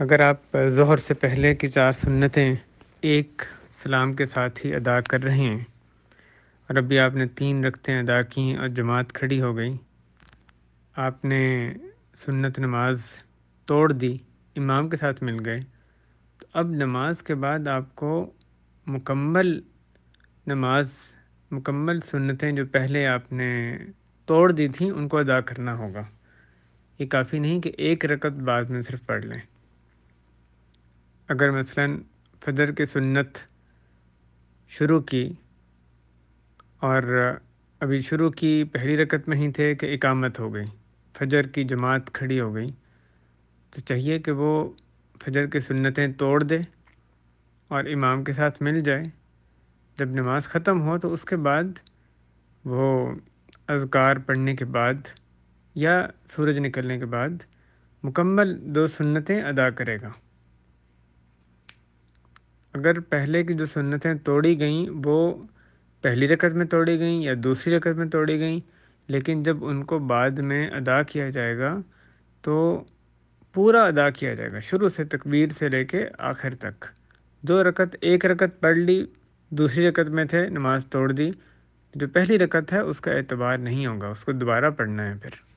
अगर आप जहर से पहले की चार सुन्नतें एक सलाम के साथ ही अदा कर रहे हैं और अभी आपने तीन रखते अदा की और जमात खड़ी हो गई आपने सुन्नत नमाज तोड़ दी इमाम के साथ मिल गए तो अब नमाज के बाद आपको मुकम्मल नमाज मुकम्मल सुन्नतें जो पहले आपने तोड़ दी थी उनको अदा करना होगा ये काफ़ी नहीं कि एक रकत बाद में सिर्फ पढ़ लें अगर मसलन फजर की सुन्नत शुरू की और अभी शुरू की पहली रकत में ही थे कि इकामत हो गई फजर की जमात खड़ी हो गई तो चाहिए कि वो फजर की सुन्नतें तोड़ दे और इमाम के साथ मिल जाए जब नमाज ख़त्म हो तो उसके बाद वो अजगार पढ़ने के बाद या सूरज निकलने के बाद मुकम्मल दो सुन्नतें अदा करेगा अगर पहले की जो सुन्नतें तोड़ी गईं वो पहली रकत में तोड़ी गईं या दूसरी रकत में तोड़ी गईं लेकिन जब उनको बाद में अदा किया जाएगा तो पूरा अदा किया जाएगा शुरू से तकबीर से लेके आखिर तक जो रकत एक रकत पढ़ ली दूसरी रकत में थे नमाज़ तोड़ दी जो पहली रकत है उसका एतबार नहीं होगा उसको दोबारा पढ़ना है फिर